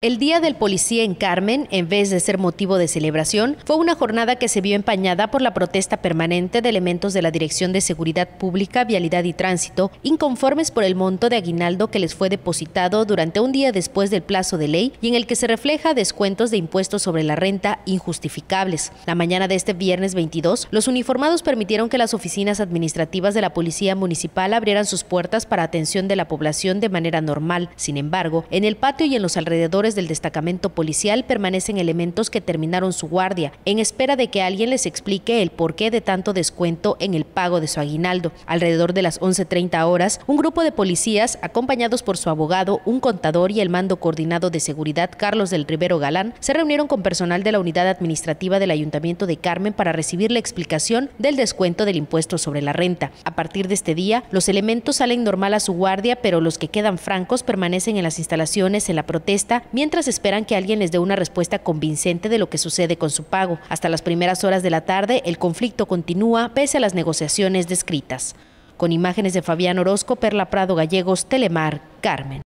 El Día del Policía en Carmen, en vez de ser motivo de celebración, fue una jornada que se vio empañada por la protesta permanente de elementos de la Dirección de Seguridad Pública, Vialidad y Tránsito, inconformes por el monto de aguinaldo que les fue depositado durante un día después del plazo de ley y en el que se refleja descuentos de impuestos sobre la renta injustificables. La mañana de este viernes 22, los uniformados permitieron que las oficinas administrativas de la Policía Municipal abrieran sus puertas para atención de la población de manera normal. Sin embargo, en el patio y en los alrededores del destacamento policial permanecen elementos que terminaron su guardia, en espera de que alguien les explique el porqué de tanto descuento en el pago de su aguinaldo. Alrededor de las 11.30 horas, un grupo de policías, acompañados por su abogado, un contador y el mando coordinado de seguridad Carlos del Rivero Galán, se reunieron con personal de la unidad administrativa del Ayuntamiento de Carmen para recibir la explicación del descuento del impuesto sobre la renta. A partir de este día, los elementos salen normal a su guardia, pero los que quedan francos permanecen en las instalaciones en la protesta, mientras esperan que alguien les dé una respuesta convincente de lo que sucede con su pago. Hasta las primeras horas de la tarde, el conflicto continúa pese a las negociaciones descritas. Con imágenes de Fabián Orozco, Perla Prado Gallegos, Telemar, Carmen.